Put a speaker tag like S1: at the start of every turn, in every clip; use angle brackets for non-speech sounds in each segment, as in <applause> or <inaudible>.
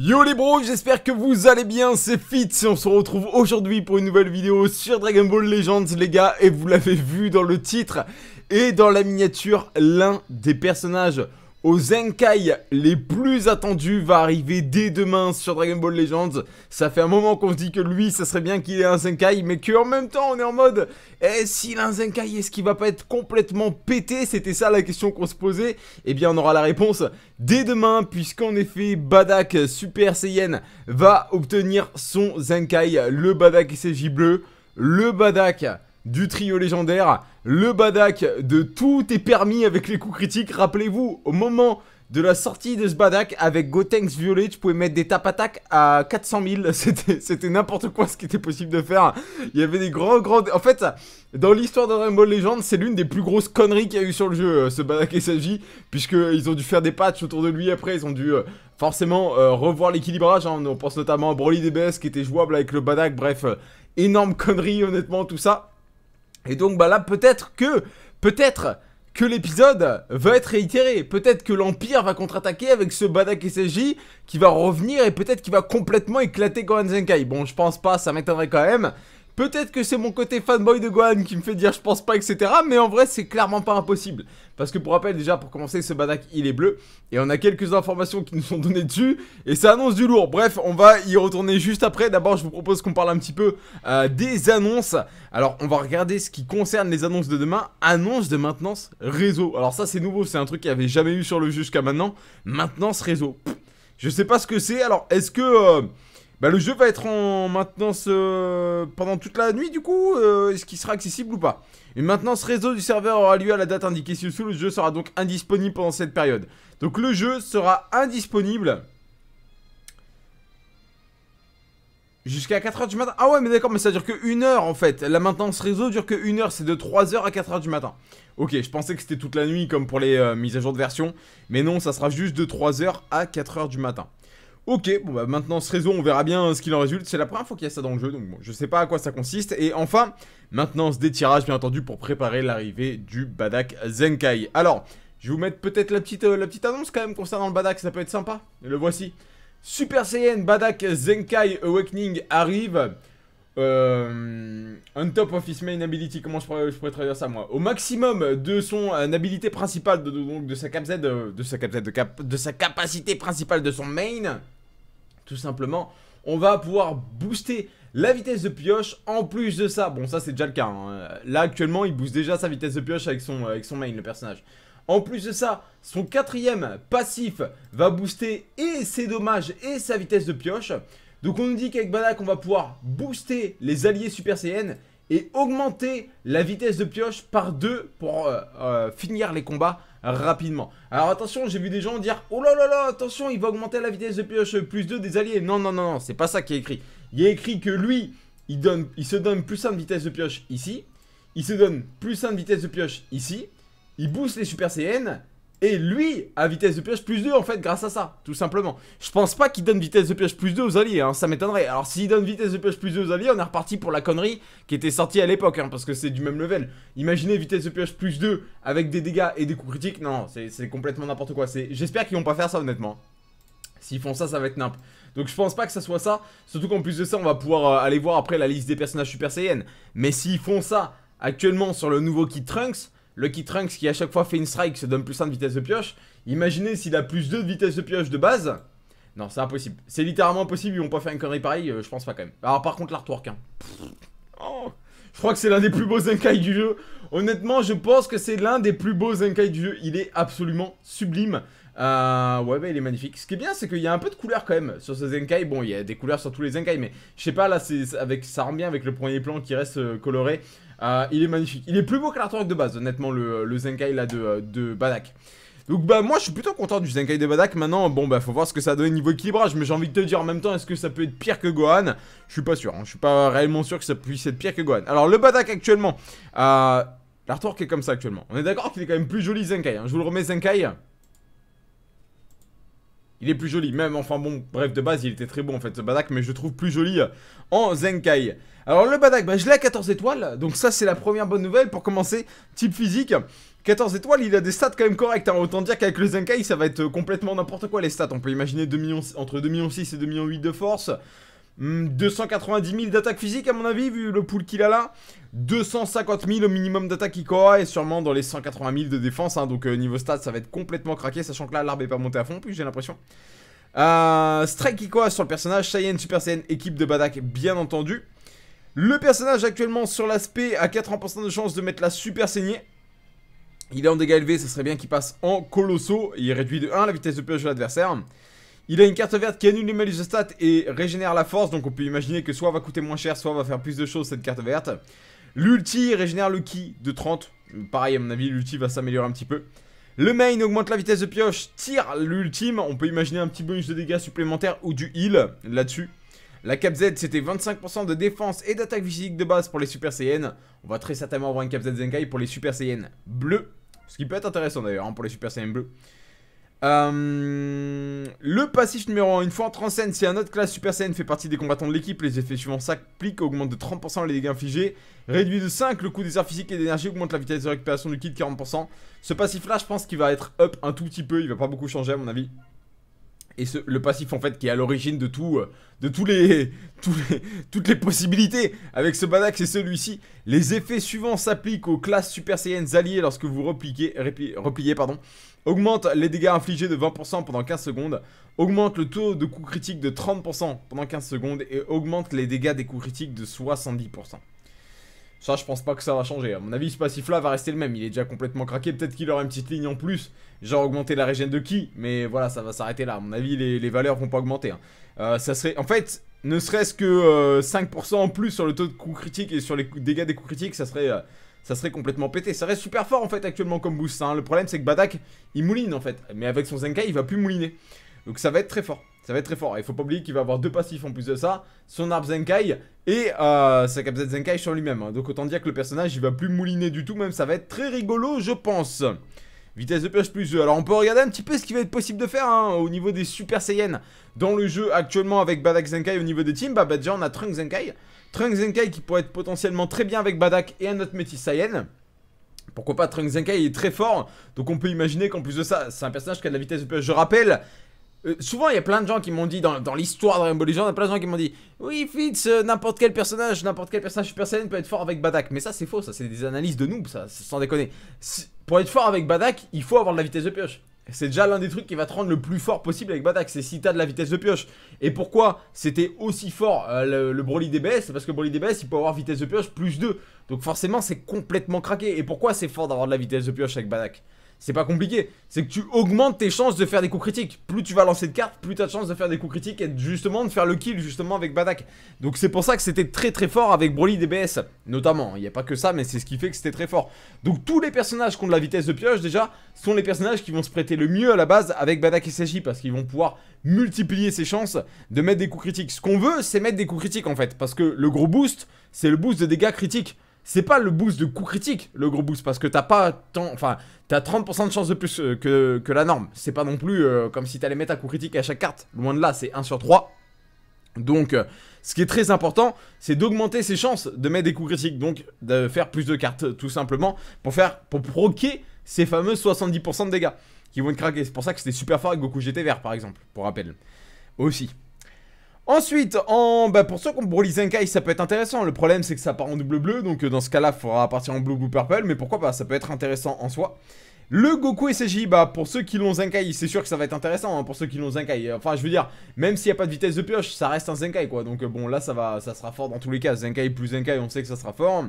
S1: Yo les bros, j'espère que vous allez bien, c'est Fit et on se retrouve aujourd'hui pour une nouvelle vidéo sur Dragon Ball Legends les gars et vous l'avez vu dans le titre et dans la miniature, l'un des personnages Zenkai les plus attendus, va arriver dès demain sur Dragon Ball Legends. Ça fait un moment qu'on se dit que lui, ça serait bien qu'il ait un Zenkai, mais qu'en même temps, on est en mode est-ce eh, qu'il a un Zenkai, est-ce qu'il va pas être complètement pété C'était ça la question qu'on se posait. Eh bien, on aura la réponse dès demain, puisqu'en effet, Badak Super Saiyan va obtenir son Zenkai, le Badak SJ bleu, le Badak du trio légendaire, le Badak de tout est permis avec les coups critiques. Rappelez-vous, au moment de la sortie de ce Badak avec Gotenks Violet, tu pouvais mettre des tap attaques à 400 000. <laughs> C'était n'importe quoi ce qui était possible de faire. Il y avait des grands, grands. En fait, dans l'histoire de Dragon Ball Legends, c'est l'une des plus grosses conneries qu'il y a eu sur le jeu, euh, ce Badak puisque puisqu'ils ont dû faire des patchs autour de lui après, ils ont dû. Euh, forcément, euh, revoir l'équilibrage, hein. on pense notamment à Broly DBS qui était jouable avec le Badak, bref, énorme connerie honnêtement tout ça. Et donc bah là peut-être que, peut-être que l'épisode va être réitéré. Peut-être que l'Empire va contre-attaquer avec ce Badak SSJ qui va revenir et peut-être qu'il va complètement éclater Gohan Zenkai. Bon, je pense pas, ça m'étonnerait quand même. Peut-être que c'est mon côté fanboy de Gohan qui me fait dire je pense pas, etc. Mais en vrai, c'est clairement pas impossible. Parce que pour rappel, déjà, pour commencer, ce Badak, il est bleu. Et on a quelques informations qui nous sont données dessus. Et ça annonce du lourd. Bref, on va y retourner juste après. D'abord, je vous propose qu'on parle un petit peu euh, des annonces. Alors, on va regarder ce qui concerne les annonces de demain. Annonce de maintenance réseau. Alors ça, c'est nouveau. C'est un truc qu'il n'y avait jamais eu sur le jeu jusqu'à maintenant. Maintenance réseau. Je je sais pas ce que c'est. Alors, est-ce que... Euh, bah, le jeu va être en maintenance euh, pendant toute la nuit, du coup, euh, est-ce qu'il sera accessible ou pas Une maintenance réseau du serveur aura lieu à la date indiquée ci-dessous. Le jeu sera donc indisponible pendant cette période. Donc, le jeu sera indisponible jusqu'à 4h du matin. Ah ouais, mais d'accord, mais ça dure que 1 heure en fait. La maintenance réseau dure que 1 heure, c'est de 3h à 4h du matin. Ok, je pensais que c'était toute la nuit comme pour les euh, mises à jour de version. Mais non, ça sera juste de 3h à 4h du matin. Ok, bon bah maintenant ce réseau, on verra bien euh, ce qu'il en résulte. C'est la première fois qu'il y a ça dans le jeu, donc je sais pas à quoi ça consiste. Et enfin, maintenant ce détirage, bien entendu, pour préparer l'arrivée du Badak Zenkai. Alors, je vais vous mettre peut-être la petite, euh, la petite annonce quand même concernant le Badak, ça peut être sympa. le voici. Super Saiyan Badak Zenkai Awakening arrive. Euh, on top of his main ability, comment je pourrais, je traduire ça moi Au maximum de son euh, habilité principale, de, de, donc sa cap Z, de sa capacité principale de son main tout simplement, on va pouvoir booster la vitesse de pioche en plus de ça. Bon, ça c'est déjà le cas. Hein. Là actuellement, il booste déjà sa vitesse de pioche avec son, avec son main, le personnage. En plus de ça, son quatrième passif va booster et ses dommages et sa vitesse de pioche. Donc on nous dit qu'avec Badak, on va pouvoir booster les alliés Super Saiyan et augmenter la vitesse de pioche par deux pour euh, euh, finir les combats rapidement. Alors attention, j'ai vu des gens dire « Oh là là là, attention, il va augmenter la vitesse de pioche plus 2 des alliés ». Non, non, non, non, c'est pas ça qui est écrit. Il est écrit que lui, il, donne, il se donne plus 1 de vitesse de pioche ici. Il se donne plus 1 de vitesse de pioche ici. Il booste les Super CN et lui a vitesse de pioche plus 2 en fait grâce à ça, tout simplement. Je pense pas qu'il donne vitesse de pioche plus 2 aux alliés, hein, ça m'étonnerait. Alors s'il donne vitesse de pioche plus 2 aux alliés, on est reparti pour la connerie qui était sortie à l'époque, hein, parce que c'est du même level. Imaginez vitesse de pioche plus 2 avec des dégâts et des coups critiques, non, c'est complètement n'importe quoi. J'espère qu'ils vont pas faire ça honnêtement. S'ils font ça, ça va être quoi. Donc je pense pas que ça soit ça, surtout qu'en plus de ça, on va pouvoir euh, aller voir après la liste des personnages Super Saiyan. Mais s'ils font ça actuellement sur le nouveau kit Trunks, Lucky Trunks qui à chaque fois fait une strike se donne plus 1 de vitesse de pioche. Imaginez s'il a plus 2 de vitesse de pioche de base. Non, c'est impossible. C'est littéralement impossible, ils vont pas faire une connerie pareille, euh, je pense pas quand même. Alors par contre l'artwork, hein. oh. je crois que c'est l'un des plus beaux Zenkai du jeu. Honnêtement, je pense que c'est l'un des plus beaux Zenkai du jeu. Il est absolument sublime. Euh, ouais, bah, il est magnifique. Ce qui est bien, c'est qu'il y a un peu de couleur quand même sur ce Zenkai. Bon, il y a des couleurs sur tous les Zenkai, mais je sais pas, là, avec, ça rend bien avec le premier plan qui reste euh, coloré. Euh, il est magnifique. Il est plus beau que l'artwork de base, honnêtement, le, le Zenkai là de, euh, de Badak. Donc bah moi je suis plutôt content du Zenkai de Badak maintenant bon bah faut voir ce que ça donne niveau équilibrage mais j'ai envie de te dire en même temps est-ce que ça peut être pire que Gohan Je suis pas sûr, hein. je suis pas réellement sûr que ça puisse être pire que Gohan. Alors le Badak actuellement, euh, l'artwork est comme ça actuellement. On est d'accord qu'il est quand même plus joli Zenkai, hein. je vous le remets Zenkai. Il est plus joli, même, enfin bon, bref, de base, il était très bon en fait, ce Badak, mais je trouve plus joli en Zenkai. Alors le Badak, ben, je l'ai 14 étoiles, donc ça c'est la première bonne nouvelle pour commencer. Type physique, 14 étoiles, il a des stats quand même correctes. Hein. Autant dire qu'avec le Zenkai, ça va être complètement n'importe quoi les stats. On peut imaginer entre 2 millions 6 et 2,8 millions de force. 290 hmm, 000 d'attaque physique à mon avis, vu le pool qu'il a là. 250 000 au minimum d'attaque Ikoa et sûrement dans les 180 000 de défense. Hein. donc euh, niveau stats, ça va être complètement craqué, sachant que là, l'arbre est pas monté à fond, plus j'ai l'impression. Euh, strike Ikoa sur le personnage, Saiyan, Super Saiyan, équipe de Badak, bien entendu. Le personnage actuellement sur l'aspect a 80% de chance de mettre la super saignée. Il est en dégâts élevés, ce serait bien qu'il passe en colosso. Il réduit de 1 la vitesse de pioche de l'adversaire. Il a une carte verte qui annule les malus de stats et régénère la force. Donc on peut imaginer que soit va coûter moins cher, soit va faire plus de choses cette carte verte. L'ulti régénère le ki de 30. Pareil à mon avis, l'ulti va s'améliorer un petit peu. Le main augmente la vitesse de pioche, tire l'ultime. On peut imaginer un petit bonus de dégâts supplémentaires ou du heal là-dessus. La cap Z, c'était 25% de défense et d'attaque physique de base pour les Super Saiyan. On va très certainement avoir une cap Z Zenkai pour les Super Saiyan bleus. Ce qui peut être intéressant d'ailleurs hein, pour les Super Saiyan bleus. Euh, le passif numéro 1, une fois en scène, si un autre classe Super Saiyan fait partie des combattants de l'équipe, les effets suivants s'appliquent, augmentent de 30% les dégâts infligés, réduit de 5 le coût des arts physiques et d'énergie, augmente la vitesse de récupération du kit de 40%. Ce passif là, je pense qu'il va être up un tout petit peu, il va pas beaucoup changer à mon avis et ce, le passif en fait qui est à l'origine de tout, euh, de <laughs> tous les, toutes les possibilités avec ce badax, c'est celui-ci. Les effets suivants s'appliquent aux classes Super Saiyans alliées lorsque vous repliquez, repliez, pardon. Augmente les dégâts infligés de 20% pendant 15 secondes, augmente le taux de coups critiques de 30% pendant 15 secondes et augmente les dégâts des coups critiques de 70%. Ça, je pense pas que ça va changer. À mon avis, ce passif là va rester le même. Il est déjà complètement craqué. Peut-être qu'il aura une petite ligne en plus. Genre augmenter la régène de qui. Mais voilà, ça va s'arrêter là. À mon avis, les, valeurs vont pas augmenter. Hein. Euh, ça serait. En fait, ne serait-ce que 5% euh, en plus sur le taux de coups critique et sur les dégâts des coups critiques, ça serait. Euh, ça serait complètement pété. Ça reste super fort en fait actuellement comme boost. Hein. Le problème c'est que Badak il mouline en fait. Mais avec son Zenka il va plus mouliner. Donc ça va être très fort. Ça va être très fort. Il faut pas oublier qu'il va avoir deux passifs en plus de ça. Son arbre Zenkai et euh, sa capacité Zenkai sur lui-même. Hein. Donc autant dire que le personnage il va plus mouliner du tout. Même ça va être très rigolo je pense. Vitesse de pêche plus 2. Alors on peut regarder un petit peu ce qui va être possible de faire hein, au niveau des Super Saiyans dans le jeu actuellement avec Badak Zenkai au niveau des teams. Bah, bah déjà on a Trunk Zenkai. Trunk Zenkai qui pourrait être potentiellement très bien avec Badak et un autre métis Saiyan. Pourquoi pas Trunk Zenkai est très fort. Donc on peut imaginer qu'en plus de ça, c'est un personnage qui a de la vitesse de pioche. Je rappelle, euh, souvent, il y a plein de gens qui m'ont dit dans, dans l'histoire de Rainbow Legends, il y a plein de gens qui m'ont dit Oui, Fitz, euh, n'importe quel personnage, n'importe quel personnage Super peut être fort avec Badak. Mais ça, c'est faux, ça, c'est des analyses de nous, ça, sans déconner. Pour être fort avec Badak, il faut avoir de la vitesse de pioche. C'est déjà l'un des trucs qui va te rendre le plus fort possible avec Badak, c'est si t'as de la vitesse de pioche. Et pourquoi c'était aussi fort euh, le, le, Broly DBS C'est parce que Broly DBS, il peut avoir vitesse de pioche plus 2. Donc forcément, c'est complètement craqué. Et pourquoi c'est fort d'avoir de la vitesse de pioche avec Badak c'est pas compliqué. C'est que tu augmentes tes chances de faire des coups critiques. Plus tu vas lancer de cartes, plus tu as de chances de faire des coups critiques et justement de faire le kill justement avec Badak. Donc c'est pour ça que c'était très très fort avec Broly DBS. Notamment, il n'y a pas que ça, mais c'est ce qui fait que c'était très fort. Donc tous les personnages qui ont de la vitesse de pioche déjà sont les personnages qui vont se prêter le mieux à la base avec Badak et s'agit parce qu'ils vont pouvoir multiplier ses chances de mettre des coups critiques. Ce qu'on veut, c'est mettre des coups critiques en fait. Parce que le gros boost, c'est le boost de dégâts critiques c'est pas le boost de coup critique, le gros boost, parce que t'as pas tant. Enfin, t'as 30% de chance de plus euh, que, la norme. C'est pas non plus euh, comme si t'allais mettre un coup critique à chaque carte. Loin de là, c'est 1 sur 3. Donc, euh, ce qui est très important, c'est d'augmenter ses chances de mettre des coups critiques. Donc, de faire plus de cartes, tout simplement, pour faire. pour proquer ces fameux 70% de dégâts qui vont être craqués. C'est pour ça que c'était super fort avec Goku GT vert, par exemple, pour rappel. Aussi. Ensuite, en, bah pour ceux qui ont Broly Zenkai, ça peut être intéressant. Le problème, c'est que ça part en double bleu, donc euh, dans ce cas-là, il faudra partir en blue, blue, purple, mais pourquoi pas, ça peut être intéressant en soi. Le Goku SSJ, bah pour ceux qui l'ont Zenkai, c'est sûr que ça va être intéressant hein, pour ceux qui l'ont Zenkai. Enfin, je veux dire, même s'il n'y a pas de vitesse de pioche, ça reste un Zenkai quoi. Donc euh, bon, là, ça va, ça sera fort dans tous les cas. Zenkai plus Zenkai, on sait que ça sera fort.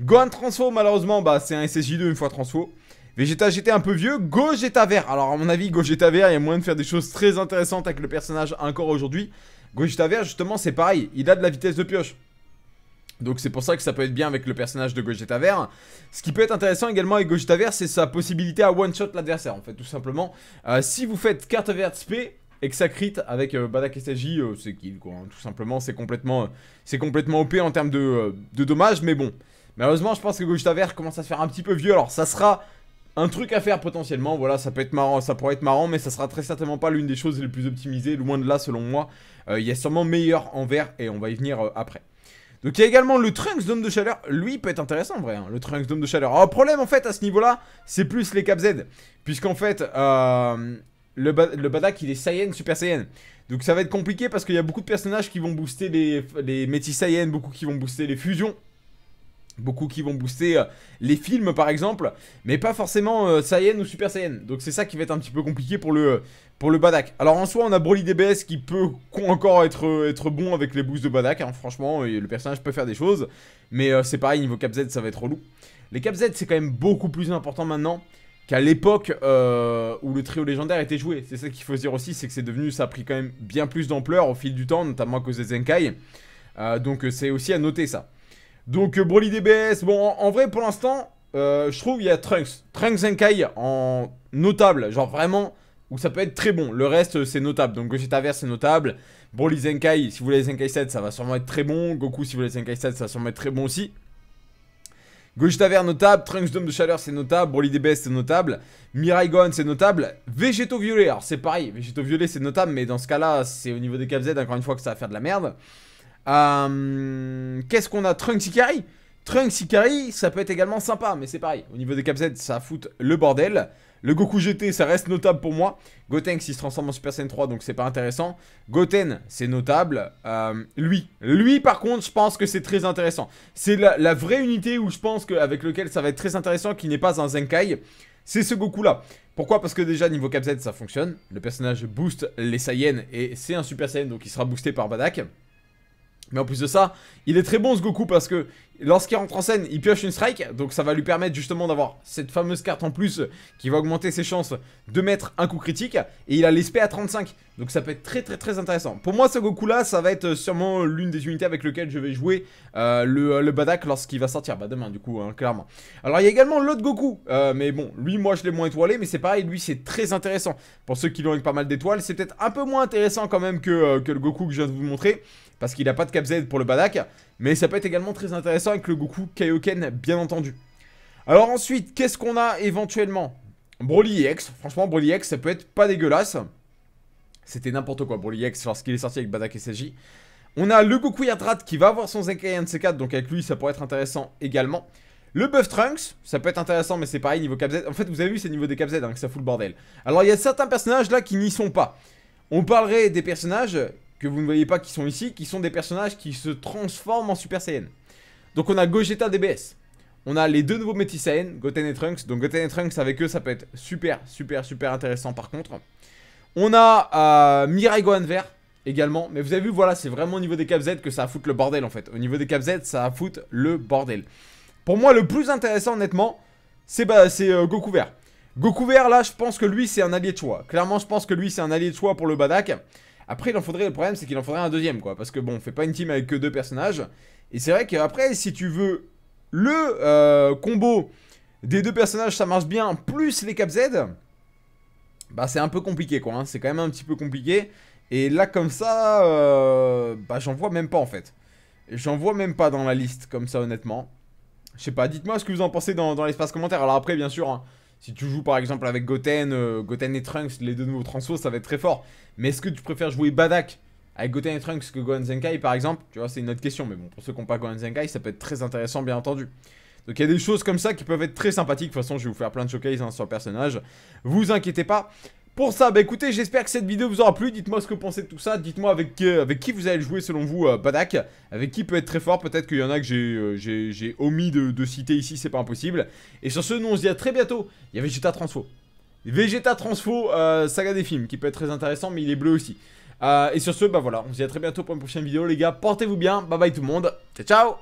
S1: Gohan Transfo, malheureusement, bah c'est un ssj 2 une fois Transfo. Vegeta j'étais un peu vieux, Gogeta vert. Alors à mon avis, Gogeta vert, il y a moyen de faire des choses très intéressantes avec le personnage encore aujourd'hui. Gogeta vert, justement, c'est pareil, il a de la vitesse de pioche. Donc c'est pour ça que ça peut être bien avec le personnage de Gogeta Vert. Ce qui peut être intéressant également avec Gogeta Vert, c'est sa possibilité à one-shot l'adversaire, en fait, tout simplement. Euh, si vous faites carte verte SP et que ça crit avec euh, Badak et euh, c'est kill, hein, tout simplement, c'est complètement, euh, c'est complètement OP en termes de, de dommages, mais bon. Malheureusement, je pense que Gogeta Vert commence à se faire un petit peu vieux. Alors ça sera un truc à faire potentiellement, voilà, ça peut être marrant, ça pourrait être marrant, mais ça sera très certainement pas l'une des choses les plus optimisées, loin de là selon moi. Euh, il y a sûrement meilleur en vert et on va y venir euh, après. Donc il y a également le Trunks Dome de Chaleur, lui peut être intéressant en vrai, hein, le Trunks Dome de Chaleur. Alors oh, problème en fait à ce niveau-là, c'est plus les Cap Z, puisqu'en fait, euh, le, le, Badak il est Saiyan, Super Saiyan. Donc ça va être compliqué parce qu'il y a beaucoup de personnages qui vont booster les, les Métis Saiyan, beaucoup qui vont booster les fusions. Beaucoup qui vont booster euh, les films par exemple, mais pas forcément euh, Saiyan ou Super Saiyan. Donc c'est ça qui va être un petit peu compliqué pour le, euh, pour le Badak. Alors en soi, on a Broly DBS qui peut encore être, être bon avec les boosts de Badak. Hein. Franchement, le personnage peut faire des choses. Mais c'est pareil, niveau Cap Z, ça va être relou. Les Cap Z, c'est quand même beaucoup plus important maintenant qu'à l'époque où le trio légendaire était joué. C'est ça qu'il faut dire aussi, c'est que c'est devenu, ça a pris quand même bien plus d'ampleur au fil du temps, notamment à cause des Zenkai. donc c'est aussi à noter ça. Donc euh, Broly DBS, bon en, vrai pour l'instant, euh, je trouve il y a Trunks. Trunks Zenkai en notable, genre vraiment où ça peut être très bon. Le reste, euh, c'est notable. Donc, Gogeta c'est notable. Broly Zenkai, si vous voulez Zenkai 7, ça va sûrement être très bon. Goku, si vous voulez Zenkai 7, ça va sûrement être très bon aussi. Gogeta vert notable, Trunks Dome de Chaleur c'est notable, Broly DBS c'est notable, Miraigon c'est notable, Végéto Violet, alors c'est pareil, Végéto Violet c'est notable mais dans ce cas là c'est au niveau des KZ encore une fois que ça va faire de la merde. Euh, qu'est-ce qu'on a Trunks Ikari Trunks Ikari, ça peut être également sympa, mais c'est pareil. Au niveau des Cap Z, ça fout le bordel. Le Goku GT, ça reste notable pour moi. Goten, il se transforme en Super Saiyan 3, donc c'est pas intéressant. Goten, c'est notable. Euh, lui, lui par contre, je pense que c'est très intéressant. C'est la, vraie unité où je pense avec lequel ça va être très intéressant, qui n'est pas un Zenkai, c'est ce Goku-là. Pourquoi Parce que déjà, niveau Cap Z, ça fonctionne. Le personnage boost les Saiyans et c'est un Super Saiyan, donc il sera boosté par Badak. Mais en plus de ça, il est très bon ce Goku parce que Lorsqu'il rentre en scène, il pioche une strike, donc ça va lui permettre justement d'avoir cette fameuse carte en plus qui va augmenter ses chances de mettre un coup critique. Et il a l'SP à 35, donc ça peut être très très très intéressant. Pour moi, ce Goku là, ça va être sûrement l'une des unités avec lequel je vais jouer euh, le, Badak lorsqu'il va sortir. Bah demain du coup, hein, clairement. Alors il y a également l'autre Goku, euh, mais bon, lui moi je l'ai moins étoilé, mais c'est pareil, lui c'est très intéressant. Pour ceux qui l'ont avec pas mal d'étoiles, c'est peut-être un peu moins intéressant quand même que, euh, que le Goku que je viens de vous montrer parce qu'il n'a pas de cap Z pour le Badak. Mais ça peut être également très intéressant avec le Goku Kaioken, bien entendu. Alors ensuite, qu'est-ce qu'on a éventuellement Broly X. Franchement, Broly X, ça peut être pas dégueulasse. C'était n'importe quoi, Broly X, lorsqu'il est sorti avec Badak et Saji On a le Goku Yadrat qui va avoir son Zenkai c 4 donc avec lui, ça pourrait être intéressant également. Le Buff Trunks, ça peut être intéressant, mais c'est pareil, niveau Cap En fait, vous avez vu, c'est niveau des Cap Z hein, ça fout le bordel. Alors, il y a certains personnages là qui n'y sont pas. On parlerait des personnages que vous ne voyez pas qui sont ici, qui sont des personnages qui se transforment en Super Saiyan. Donc on a Gogeta DBS. On a les deux nouveaux métis Saiyan, Goten et Trunks. Donc Goten et Trunks avec eux, ça peut être super, super, super intéressant par contre. On a euh, Mirai Gohan vert également. Mais vous avez vu, voilà, c'est vraiment au niveau des Cap Z que ça fout le bordel en fait. Au niveau des Cap Z, ça fout le bordel. Pour moi, le plus intéressant, honnêtement, c'est bah, c'est euh, Goku vert. Goku vert, là, je pense que lui, c'est un allié de choix. Clairement, je pense que lui, c'est un allié de choix pour le Badak. Après, il en faudrait, le problème, c'est qu'il en faudrait un deuxième, quoi. Parce que bon, on fait pas une team avec que deux personnages. Et c'est vrai qu'après, si tu veux le euh, combo des deux personnages, ça marche bien, plus les Cap Z, bah c'est un peu compliqué, quoi. Hein. C'est quand même un petit peu compliqué. Et là, comme ça, euh, bah j'en vois même pas, en fait. J'en vois même pas dans la liste, comme ça, honnêtement. Je sais pas, dites-moi ce que vous en pensez dans, l'espace commentaire. Alors après, bien sûr, hein, si tu joues par exemple avec Goten, euh, Goten et Trunks, les deux nouveaux transfos, ça va être très fort. Mais est-ce que tu préfères jouer Badak avec Goten et Trunks que Gohan Zenkai par exemple Tu vois, c'est une autre question. Mais bon, pour ceux qui n'ont pas Gohan Zenkai, ça peut être très intéressant, bien entendu. Donc il y a des choses comme ça qui peuvent être très sympathiques. De toute façon, je vais vous faire plein de showcases hein, sur le personnage. Vous inquiétez pas pour ça. Bah écoutez, j'espère que cette vidéo vous aura plu. Dites-moi ce que vous pensez de tout ça. Dites-moi avec, euh, avec qui vous allez jouer selon vous, euh, Badak. Avec qui peut être très fort. Peut-être qu'il y en a que euh, j'ai omis de, de, citer ici, c'est pas impossible. Et sur ce, nous on se dit à très bientôt. Il y a Vegeta Transfo. Vegeta Transfo, saga des films, qui peut être très intéressant, mais il est bleu aussi. et sur ce, bah voilà, on se dit à très bientôt pour une prochaine vidéo, les gars. Portez-vous bien. Bye bye tout le monde. Ciao, ciao